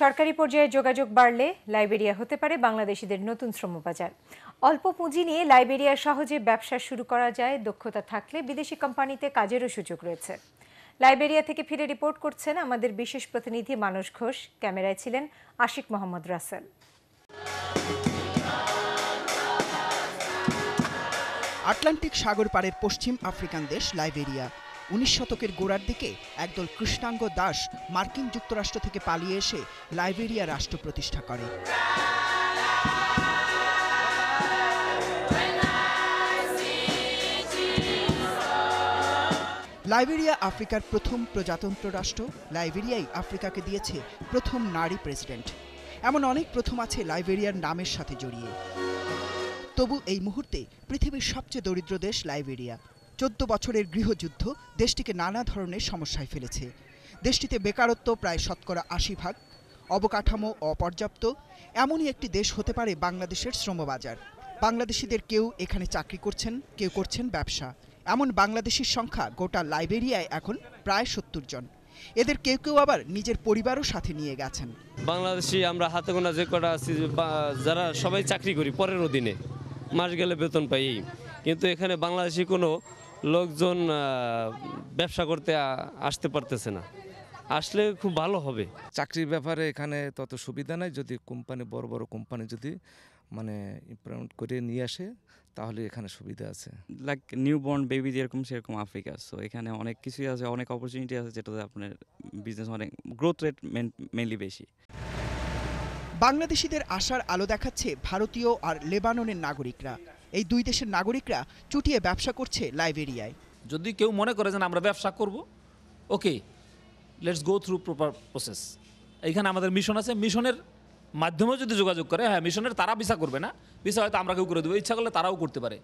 সরকারি পর্যায়ে যোগাযোগ বাড়লে লাইবেরিয়া হতে পারে বাংলাদেশিদের নতুন শ্রমবাজার অল্প পুঁজি নিয়ে লাইবেরিয়া সহজে ব্যবসা শুরু করা যায় দক্ষতা থাকলে বিদেশি কোম্পানিতে কাজেরও সুযোগ রয়েছে লাইবেরিয়া থেকে ফিরে রিপোর্ট করছেন আমাদের বিশেষ প্রতিনিধি মানস ঘোষ ক্যামেরায় ছিলেন আশিক মোহাম্মদ রাসেল আটলান্টিক সাগর পাড়ের পশ্চিম আফ্রিকান দেশ লাইবেরিয়া উনিশ শতকের গোড়ার দিকে একদল কৃষ্ণাঙ্গ দাস মার্কিন যুক্তরাষ্ট্র থেকে পালিয়ে এসে লাইবেরিয়া রাষ্ট্র প্রতিষ্ঠা করে লাইবেরিয়া আফ্রিকার প্রথম প্রজাতন্ত্র রাষ্ট্র লাইবেরিয়াই আফ্রিকাকে দিয়েছে প্রথম নারী প্রেসিডেন্ট এমন অনেক প্রথম আছে লাইবেরিয়ার নামের সাথে জড়িয়ে তবু এই মুহূর্তে পৃথিবীর সবচেয়ে দরিদ্র দেশ লাইবেরিয়া চোদ্দ বছরের গৃহযুদ্ধ দেশটিকে নানা ধরনের সমস্যায় ফেলেছে দেশটিতে বেকারত্ব প্রায় শতকরা আশি ভাগ অবকাঠামো অপর্যাপ্ত এমনই একটি দেশ হতে পারে বাংলাদেশের শ্রমবাজার বাংলাদেশিদের কেউ এখানে চাকরি করছেন কেউ করছেন ব্যবসা এমন বাংলাদেশির সংখ্যা গোটা লাইবেরিয়ায় এখন প্রায় সত্তর জন এদের কেউ কেউ আবার নিজের পরিবারও সাথে নিয়ে গেছেন বাংলাদেশি আমরা হাতে গোনা যে কটা আছি যারা সবাই চাকরি করি পরের অধীনে মাস গেলে বেতন পাই কিন্তু এখানে বাংলাদেশি কোনো লোকজন ব্যবসা করতে আসতে পারতেছে না আসলে খুব ভালো হবে চাকরির ব্যাপারে এখানে তত সুবিধা নাই যদি কোম্পানি বড় বড় কোম্পানি যদি মানে ইমপ্লিমেন্ট করে নিয়ে আসে তাহলে এখানে সুবিধা আছে লাইক নিউ বর্ন বেবি যেরকম সেরকম আফ্রিকা সো এখানে অনেক কিছুই আছে অনেক অপরচুনিটি আছে যেটাতে আপনার বিজনেস অনেক গ্রোথ রেট মেনলি বেশি বাংলাদেশিদের আসার আলো দেখাচ্ছে ভারতীয় আর লেবাননের নাগরিকরা এই দুই দেশের নাগরিকরা চুটিয়ে ব্যবসা করছে লাইবেরিয়ায় যদি কেউ মনে করে যে আমরা ব্যবসা করব okay let's go through proper process এইখানে আমাদের মিশন আছে মিশনের মাধ্যমেও যদি যোগাযোগ করে হ্যাঁ মিশনের তারা ভিসা করবে না ভিসা হয়তো আমরা কেউ করে দেবো ইচ্ছা করলে তারাও করতে পারে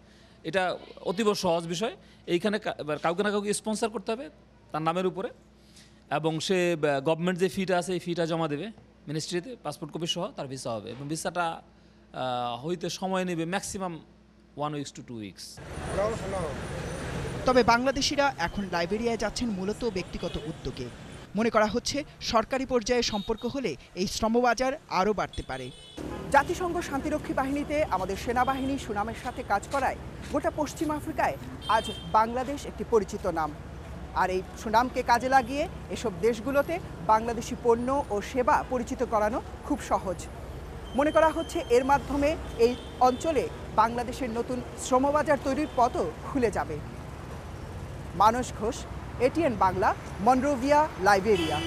এটা অতীব সহজ বিষয় এইখানে কাউকে না কাউকে স্পন্সার করতে হবে তার নামের উপরে এবং সে গভর্নমেন্ট যে ফিটা আছে এই ফিটা জমা দেবে মিনিস্ট্রিতে পাসপোর্ট কপি সহ তার ভিসা হবে এবং ভিসাটা হইতে সময় নেবে ম্যাক্সিমাম ওয়ান টু টু তবে বাংলাদেশিরা এখন লাইব্রেরিয়ায় যাচ্ছেন মূলত ব্যক্তিগত উদ্যোগে মনে করা হচ্ছে সরকারি পর্যায়ে সম্পর্ক হলে এই শ্রমবাজার আরও বাড়তে পারে জাতিসংঘ শান্তিরক্ষী বাহিনীতে আমাদের সেনাবাহিনী সুনামের সাথে কাজ করায় গোটা পশ্চিম আফ্রিকায় আজ বাংলাদেশ একটি পরিচিত নাম আর এই সুনামকে কাজে লাগিয়ে এসব দেশগুলোতে বাংলাদেশি পণ্য ও সেবা পরিচিত করানো খুব সহজ মনে করা হচ্ছে এর মাধ্যমে এই অঞ্চলে বাংলাদেশের নতুন শ্রমবাজার তৈরির পথও খুলে যাবে Manas Ghosh ATN Bangla Monrovia Liberia